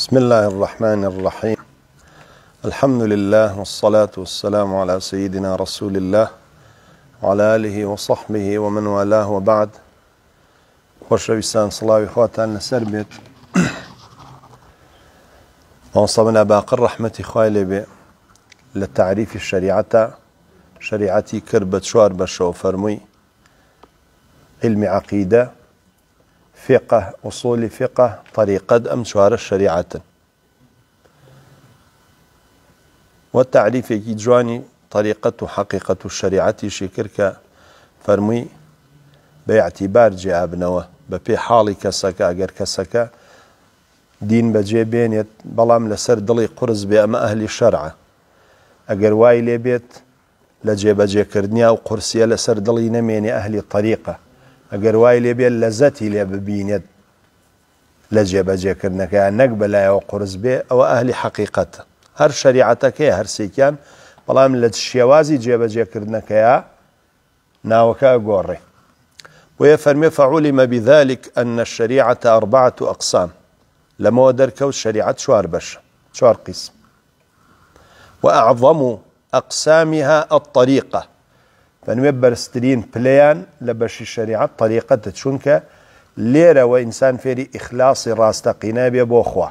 بسم الله الرحمن الرحيم الحمد لله والصلاة والسلام على سيدنا رسول الله وعلى آله وصحبه ومن والاه وبعد وشرب السلام صلى الله عليه وسلم منە باقر رحمة خوای لتعريف الشريعة لە كربت شوار شریعتی کرد بە چوار فقه أصول فقه طريقة أم شوار الشريعة والتعريف جواني طريقة حقيقة الشريعة شكرك فرمي باعتبار جابنەوە نوا ببي حالي كسكا ئەگەر كسكا دين بەجێ بێنێت بەڵام بلام دڵی قرس بێ ئەمە ئەهلی شەرعە ئەگەر وای لێ لجي بجي جێبەجێکردنیا و قورسیە لەسەر نميني أهل ئەهلی اگر وای لێبێت لا زەتی لێ ببینێت لە جێبەجێکردنەکە نەک بەلایەوە قرس بێ ئەوە ئەهلی حقیقەت هەر شریعەتەکەی هەرسێکیان بەڵام لە شێوازی که ناوەکە گۆڕێ وهي فرمي فعلم بذلك أن الشريعة أربعة أقسام لما دركوا الشريعة شوار بش شوار قسم وأعظم أقسامها الطريقة فنو برسترين بليان لبش الشريعه طريقه تشونك ليرة وانسان فيري اخلاص ئیخلاصی ڕاستەقینە بێ بۆ دور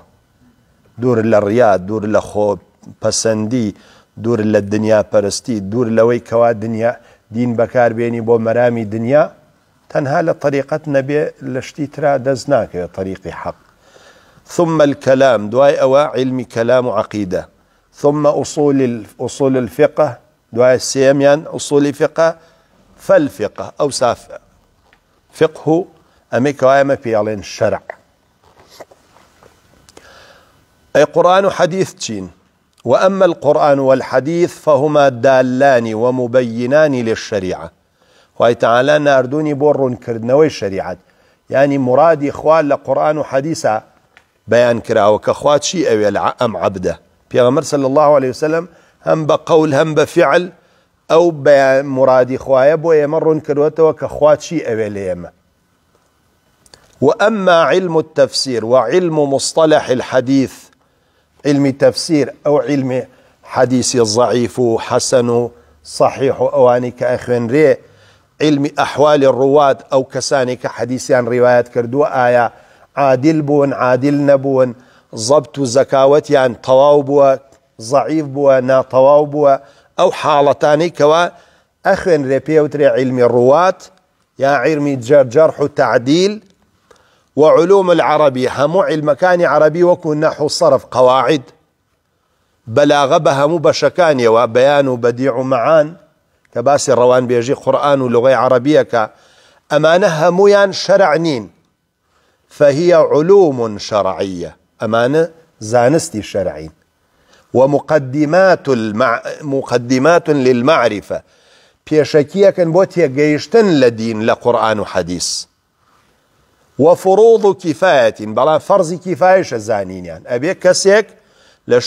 دوور لە ڕیا دوور لە خۆ پەسەندی دوور لە دنیا دين بكار بيني بو مرامي دنيا بەکاربیێنی بۆ مەرامی دنیا تەنها لە طریقەت ثم الكلام دواي أوا علم كلام عقيدة ثم أصول, أصول الفقه دعاء يعني أصول فقه فالفقه أو ساف فقه أميك وآيما في علين الشرع أي قرآن حديث تين وأما القرآن والحديث فهما دالان ومبينان للشريعة وهي تعالى ناردوني بور كردنوي الشريعة يعني مرادي إخوان لقرآن وحديثة بيان كراه وكخوات شيء أم عبده بيغمر صلى الله عليه وسلم هم بقول هم بفعل او بمراد ئەو بويا مرون خوایە وكخوات شي ڕوون وأما علم التفسير وعلم مصطلح الحديث علم تفسير أو علم حديث ضعيف حسن صحيح أواني كأخوان ري علم أحوال الرواة أو كساني عن روايات كردو آية عادل بون عادل نبون ضبط زكاوتيان يعني طواب ضعیف بووە ناتەواو بووە او حاڵەتانی کەوە اخن پێوترێ علم الرواة يا علمي جرح و وعلوم العربي همو علم كان عربي وكن نحو صرف قواعد بلاغه بها هەموو بەشەکانیەوە بەیان و معان كباس الروان بيجي قران ولغه عربيه ك امانه هەمویان شرعنين فهي علوم شرعية امانه زانستي الشرعين ومقدمات المع... مقدمات للمعرفة بيشكية كان تێگەیشتن جيشتن لدين لقرآن وحديث وفروض كفاية بلا فرض كفاية شزانين يعني کیفایشە كسيك ئەبێ بيان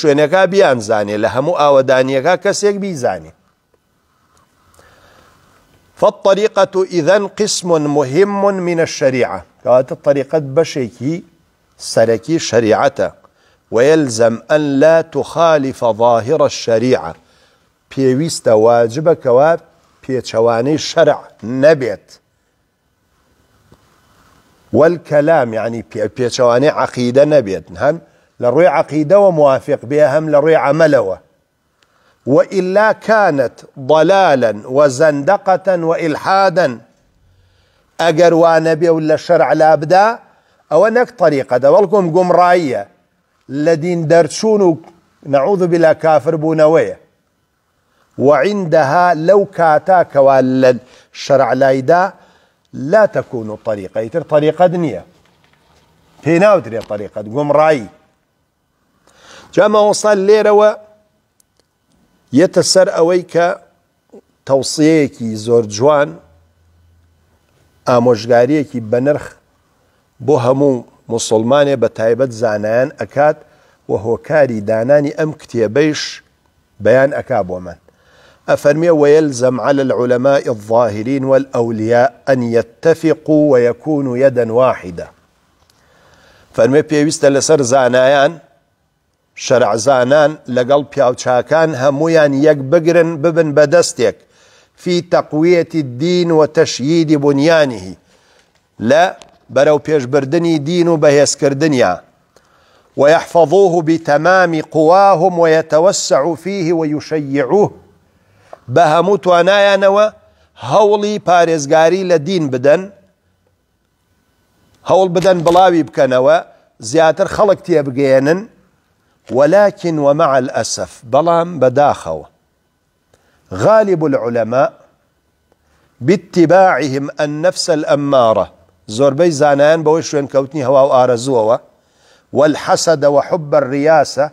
زاني شوێنەکە بیان زانێ بيزاني فالطريقة إذن قسم مهم من الشريعة كانت الطريقة بشيكي سركي شريعته ويلزم أن لا تخالف ظاهر الشريعة بيويست واجب كواب بيتشواني شەرع نبيت والكلام يعني بيتشواني عقيدة نبيت هم لروي عقيدة وموافق بها هم لروي عملوة وإلا كانت ضلالا وزندقة وإلحادا أجر وانبي ولا شرع لابدا أو أنك طريقة ده والكم قمرائية الذين دین نعوذ بلا كافر بونوية وعندها لو كاتا کەوا شرع لايدا لا تكون طريقة يتر طريقة دنيا في پێ ناودرێ طریقەت گومڕایی جامەوەسان لێرەوە یەتە سەر ئەوەی کە تەوسەیەکی زۆر جوان آموشغاريكي بنرخ بو همو مسلمان بتايبت زانان اكاد وهو كاري داناني ام كتيبيش بيان اكاب ومن أفرمي ويلزم على العلماء الظاهرين والأولياء أن يتفقوا ويكونوا يدا واحدة فرمي فەرمێ زانايان شرع زانان شەرعزانان لەگەڵ پیاوچاکان هەمویان يك بقرن ببن بدستيك في تقوية الدين وتشييد بنيانه لا بەرەو بردني دین و بەهێزکردنیە ويحفظوه بتمام قواهم ويتوسع فيه ويشيعوه بهمو توانایانەوە نوا پارێزگاری لە دین بدن هول بدن بڵاوی بکەنەوە زیاتر خەڵک تێبگەێنن ولكن ومع الأسف بلام بداخو غالب العلماء باتباعهم النفس الأمارة زۆربەی زانایان بەوەی شوێنکەوتنی هەوا و ئارەزوەوە والحسد و الرياسة ریاسە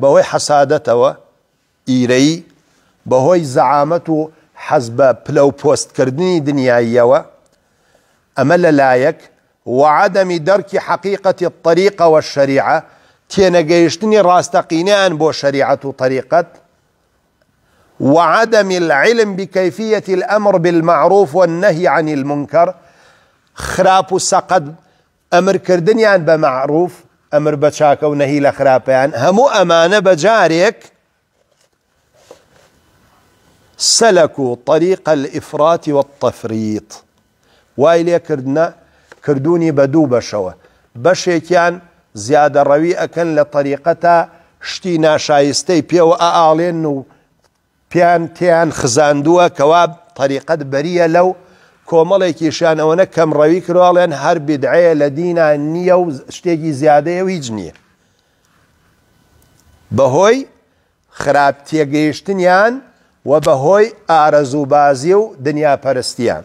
بەوەی حەسادەتەوە ئیرەی بەهۆی زەعامەت و حەز بە پلە و پۆستکردنی دنیاییەوە ئەمە لەلایەک وعدەمی دەرکی حەقیقەتی طریقەوە شەریعە تێنەگەیشتنی ڕاستەقینیان بۆ شەریعەت و طریقەت وعدم العلم بكيفية الأمر بالمعروف والنهي عن المنكر خراب و امر كردنيان بە معروف امر بە چاکە و نەهی لە خراپیان هەموو ئەمانە بە جارێک سەلەکو طریق ئیفراتی وەتەفریت وای لێکردە کردوونی كان دوو بەشەوە بەشێکیان زیادە ڕەوی ئەکەن لە طریقەتە شتی ناشایستەی پێوە ئاڵێن و پیان تیان کۆمەڵێکی شانەوەنە کەمڕەوی کراڵێن هەر بدعەیە لە دینە نییە و شتێکی زیادەیە و هیچ نییە بەهۆی خراپ تێگەیشتنیان و بەهۆی ئارەزووبازی و دنیاپەرستیان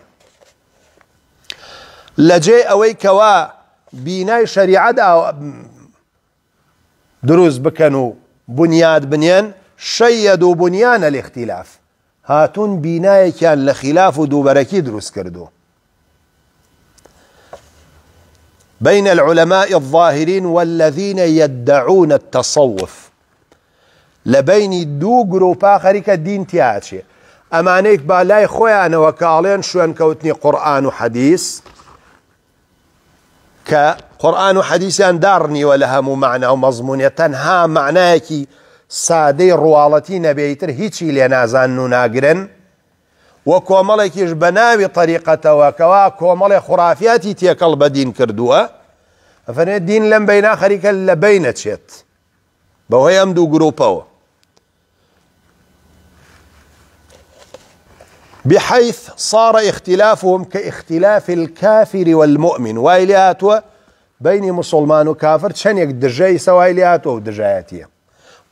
لەجێ ئەوەی کەوا بینای شەریعەدا دروست بکەن و بنیاد بنێن شەید و بنیانە لختیلاف هاتون بینای لە لخلاف و دووبەرەکی دروس کردو بين العلماء الظاهرين والذين يدعون التصوف لبين دو جروبا خريك دين تياتشي ئەمانەیەک بالای خۆیانەوە کاڵێن شوێنکەوتنی قورآن و حەدیث کە قرآن و حەدیسیان دارنیوە لە هەموو معنا و مەزمونێت تەنها که ساده روالتی نبیتر هیچی لێ نازان و ناگرن وە کۆمەڵێکیش بە ناوی طریقەتەوەکەوا کۆمەڵی خوراافاتی تێکەڵ بەدین کردووە ئەفەنێت دین لەم بەینا خەریکە لە بەی با هم دو دوو گرروپەوە بحيث صار اختلافهم كاختلاف الكافر والمؤمن وإلياته بيني مسلمان وكافر يقدر جاي سوى إلياته دژایەتە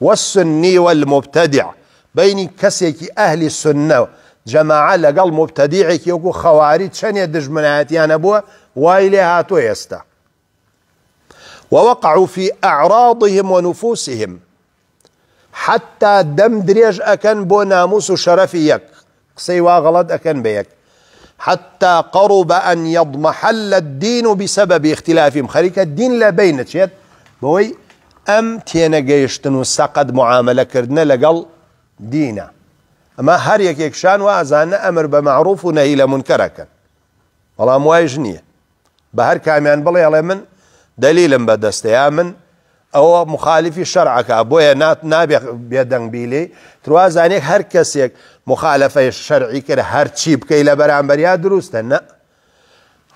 والسني والمبتدع بين كسيك أهل السنة جماعة لقال مبتدعك يقول خوارج چەندێ دجمناتي أنا وای لێ هاتۆ ئێستا ووقعوا في أعراضهم ونفوسهم حتى دم دريج أكن بو ناموس شرفيك يك غلط واغلط أكن بيك حتى قرب أن يضمحل الدين بسبب اختلافهم خليك الدين لا بينت شيت بوي ئەم تێنەگەیشتن و سەقەت معاملەکردنە لەگەڵ دینە ئەمە هەر یەکێکشان و ئازانە ئەمر بە معروف و نەهی لە منکەرەکەن بەڵام وایژ نییە بە هەر کامیان بڵێ ئەڵێ من دلیلم بە دەستەیە من ئەوە مخالفی شەرعەکە بۆیە نابێ بێدەنگبیلی تروازانێک هەر کەسێک مخالفەی شەرعی کرد هەرچی بکەی لە بەرامبەریا دروستە نە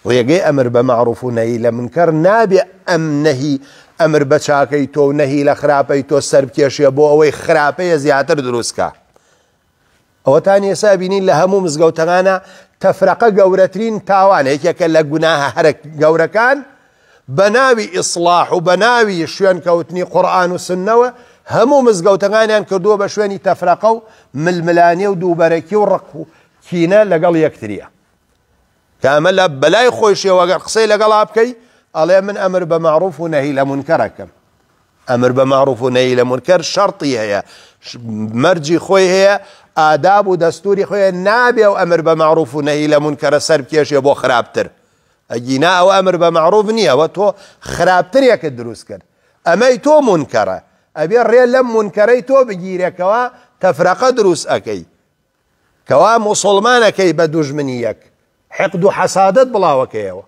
ڕێگەی ئەمر بە معروف و نەی لە منکەر نابێ ئەم نەهی ئەمر بە چاکەی تۆ و نەهی لە خراپەی تۆ سەرکێشیە بۆ ئەوەی خراپەیە زیاتر دروستکە. ئەوەتان ێسا بینین لە هەموو مزگەوتەکانە تەفرەقە گەورەترین تاوان یەکێکە لە گوناها هەرە گەورەکان بە ناوی ئیسلاح و بە ناوی شوێن کەوتنی قورآان و سنەوە هەموو مزگەوتەکانیان کردووە بە شوێنی تەفرەقە و ململانێ و دووبەرەکی و ڕق و کینە لەگەڵ یەکتریە. کامە لە بەلای خۆشیەوەگە قسەی لەگەڵا بکەی ئەڵێ من امر بمعروف ونهي لمنكر نەهی أمر بمعروف ونهي بە معروف و نەی لە منکەر شەڕی هەیە مەرجی خۆی او امر و دەستوری خۆیان نابێ و ئەمر بە معروف و نەی لە منکەرە سەر کێشێ بۆ خراپتر ئەگینا ئەو ئەمر بە معروف نییەوە تۆ خراپترێکە دروست کرد ئەمەی تۆ دروس أكي كوا مسلمان منکەرەی تۆ منيك تەفرەقە دروست ئەەکەی حقد و حەسادت بڵاوەکەیەوە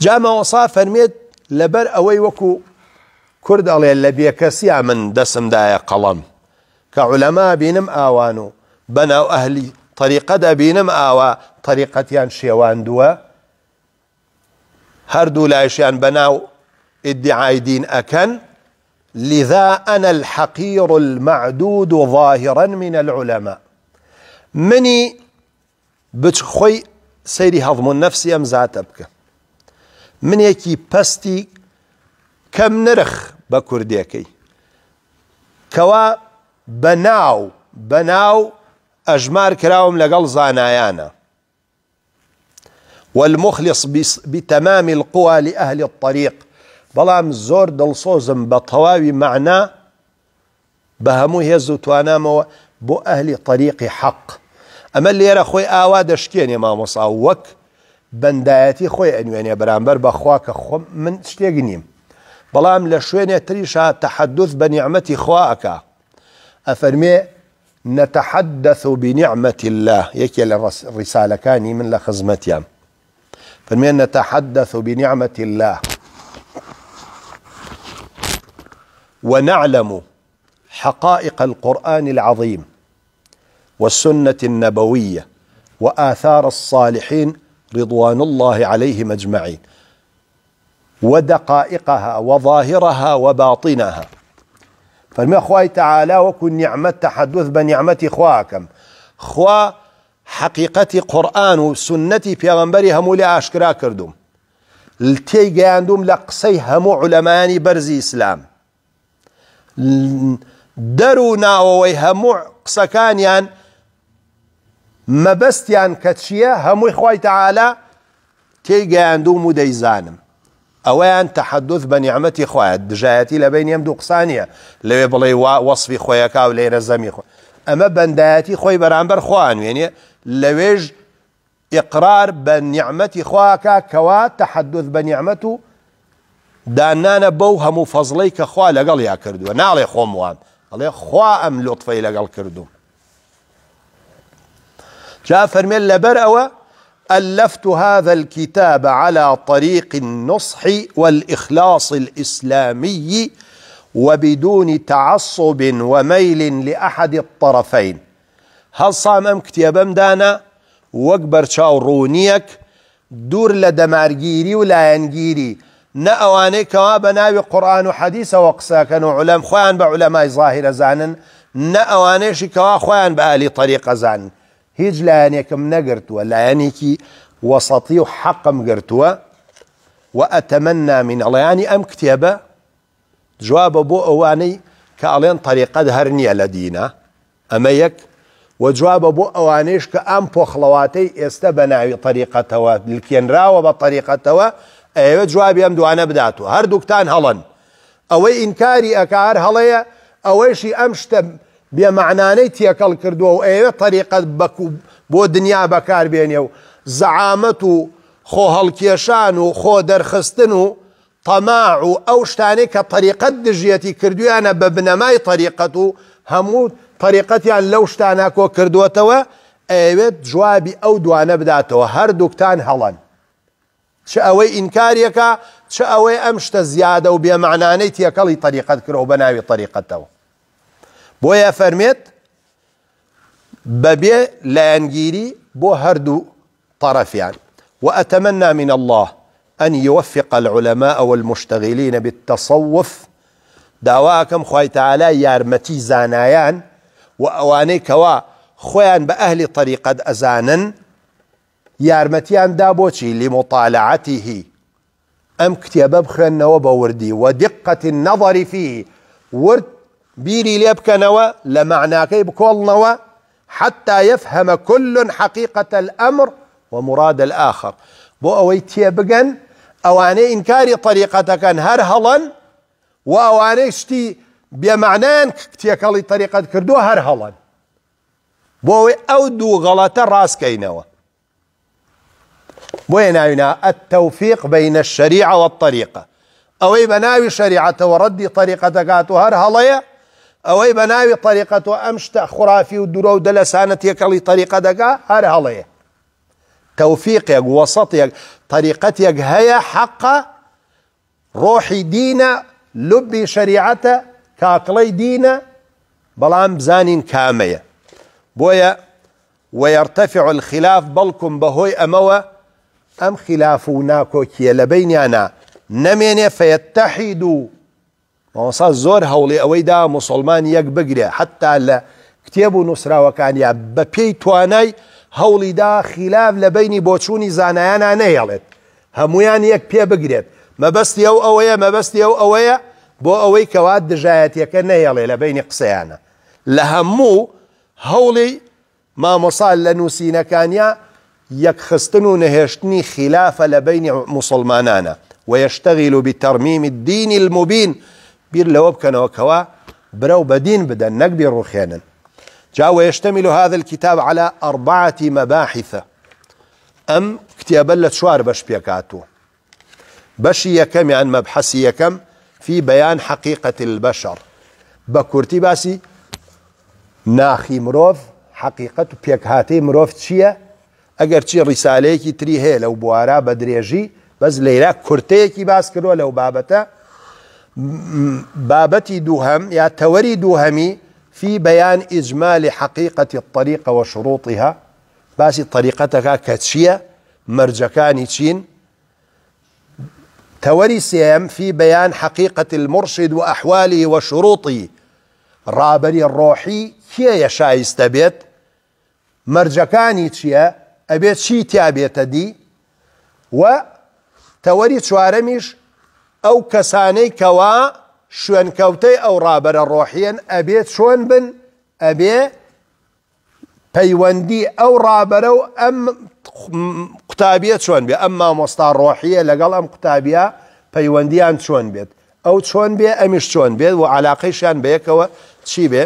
جا مامۆسا فرميت لبر اوي وكو كرد علي اللي بێکەسییا من دسم دايا قلم كعلماء بينم اوانو بناو اهلي طريقه بينم ئەهلی طریقە دەبینم شيوان طریقەتیان هردو هەردوو لایشیان بناو ئیدعای دين اكن لذا أنا الحقير المعدود ظاهرا من العلماء مني بتخوي سيري هضم النفس يم زاتبكه من یکی پستی کم نرخ با کردی کی کوا بناو بناو اجمار کراوم لگل زانایانا والمخلص بتمام القوى لأهل الطريق بلام زور دل صوزم بطواوي معنا بە هەموو هێز بو أهل طريق حق أما اللي ئەمە خوي آواد أشكين يا ماما صاوك بەندایەتی خۆی ئەنوێنێ بەرامبەر بەخوا کە خۆم من شتێک نیم بەڵام لە شوێنێ تریشا تەحدث بە نیعممەتی خواکە ئەفەرمێ نتحدث بنعمة الله يكي الرسالة كاني من لخزمتيان فرمي نتحدث بنعمة الله ونعلم حقائق القرآن العظيم والسنة النبوية وآثار الصالحين رضوان الله عليهم اجمعين ودقائقها وظاهرها وباطنها فالما اخواي تعالى وكن نعمة تحدث بنعمة خواكم خوا حقيقة قرآن وسنة پیغمبری همو لأشكرا كردوم لتي گاندوم لقصي همو علماني برزي اسلام درونا ناووي همو قسكانيان مەبەستیان کە چییە هەمووی خی تەعاالە تێیگەیاندوم و دەیزانم ئەویان تەحدث بە نیعممەتی خۆیان دژایەتی لە بینیم دوو قسانیە لەوێ بڵێ وەصفی خۆیەکە و لێرە زەمی خۆ ئەمە بەندایەتی خۆی بەرامبەر خوان وێنێ لەوێژ ئقرار بە نیعممەتی خواکە کەوا تحدث بە نیعممە و دانانە بەو هەموو فەزڵەی کە خوا لەگەڵ یا کردووە ناڵێ خۆم وان ئەڵێ خوا ئەم لەگەڵ جاء فرمي لبر أو ألفت هذا الكتاب على طريق النصح والإخلاص الإسلامي وبدون تعصب وميل لأحد الطرفين هل صام أم أم دانا وكبر شاورونيك دور لدمارجيري ولا ينجيري نأواني ئەوانەی ناوي قرآن وحديث وقصا و علم خوان بعلماء و زانا نأواني شكوا خوان بآلي زانن زانا هيج لانيكم نقرتوا لانيكي وسطي وحقم قرتوا واتمنى من الله يعني ام كتابه جواب ابو اواني كالين طريقه دهرني لدينا اميك وجواب ابو اوانيش كام بوخلواتي استبناوي طريقته راوى راو بطريقته ايوا جواب يمدو انا بداتو هر دكتان هلن او انكاري اكار هلايا اويشي امشتم بێمەعنانەی تێکەڵ کردووە و ئێوە تەریقەت بەکو بۆ دنیا بەکاربێنێ و زەعامەت و خۆ هەڵکێشان و خۆ دەرخستن و تەماع و ئەو شتانێک کە تەریقەت دژیەتی کردویانە بە بنەمای تەریقەت و هەموو تەریقەتیان لەو شتاناکۆ کردوەتەوە ئەوێت جوابی ئەو دوانە بداتەوە هەردووکتان هەڵەن چ ئەوەی ئینکاریەکە چ ئەوەی ئەم شتە زیادە و بێمانانەی تێکەڵی تەریقەت کرەوە بە ناوی تەریقەتەوە بۆیە فەرمێت بەبێ بو هردو طرف يعني وأتمنى من الله أن يوفق العلماء والمشتغلين بالتصوف دعواكم خوي تعالى يا رمتي زانايان ئەوانەی کەوا باهل بە ازانا طریقت ئەزانن یارمەتیاندا بۆچی لیمۆطالعاتیهی ئەم کتێبە بخێنەوە بە وردی ودقه النظر فيه ورد بيري ليبك نوى لمعنى كيب كل نوى حتى يفهم كل حقيقة الأمر ومراد الآخر بو أويتيا بقن أواني إنكاري طريقتك هر هلا وأواني شتي بمعنى كتيكالي طريقة كردو هر هلا بو أودو غلطة راس كينوى وين عينا التوفيق بين الشريعة والطريقة أو بناوي شريعة وردي طريقة قاتو هر يا او بە ناوی طریقەت امشت خرافي ودرو خوراافی و درۆ و دەلەسانت یەکەڵی طریقە دەگا هەر وسط تەوفیقێک وەسەڵێک طریقەتێک هەیە حق ڕۆحی دینە لبی شریعەتە کاکڵەی دینە بەڵام بزانین کامەیە بۆیە ويرتفع الخلاف بلكم بهوي أموى أم خلاف و ناکۆکیە لە بینیانە نەمێنێ زور هولي اوي دا مسلمان یەک بگرێ حتا لە کتێب و نووسراوەکانیان بە پێی توانای هەوڵیدا خیلاف لە بینی بۆچووی زانایانە نەیەڵێت هەمویان یەک پێ بگرێت مەبەستی ئەو ئەوەیە مەبەستی ئەو ئەوەیە بۆ ئەوەی کەوات دژایەتەکە نەیەڵێ لە لبين قسەیانە لهمو هولي ما مصال لنوسينا كان يا يك خستنو نهشتني خلاف لبين مسلمانانا ويشتغل بترميم الدين المبين بير لو بكنا وكوا برو بدين بەدین بدەن رخيانا جاء ويشتمل هذا الكتاب على أربعة مباحث أم كتابا شوار باش بيكاتو بشي يكم عن مبحثي يكم في بيان حقيقة البشر بكورتي باسي ناخي مروف حقيقة بيكهاتي مروف تشيه ئەگەر تشي رساليكي تري هي لو بوارە بە درێژی بەس لەیرا کورتەیەکی باس کردووە لەو بابتي دوهم يا توري دوهمي في بيان إجمال حقيقة الطريقة وشروطها باسي طريقتك كتشية مرجكاني تشين توري سيم في بيان حقيقة المرشد وأحواله وشروطه رابري الروحي كي يشايست بيت مرجكاني تشيا أبيت شي تابيت دي و توري شوارمش ئەو کەسانەی کەوا شوێنکەوتەی ئەو ڕابەرە ڕۆحیان ئەبێت شوێن بن ئەبێ پەیوەندی ئەو ڕابەرە و ئەم قوتابیە چۆن بێ ئەم مامۆستا ڕۆحیە لەگەڵ ئەم قوتابە پەیوەندیان چۆن بێت ئەو چۆن بێ ئەمیش چۆن بێت و علاقەیشان بەیەکەوە چی بێ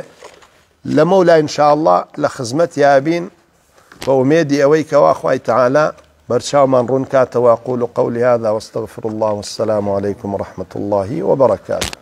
لەمە لا انشاءله لە خزمەت یابین بە ومێدی ئەوەی کەوا خی تعاالە برشاو من کاتەوە قول و هذا واستغفر الله والسلام عليكم ورحمة الله وبركاته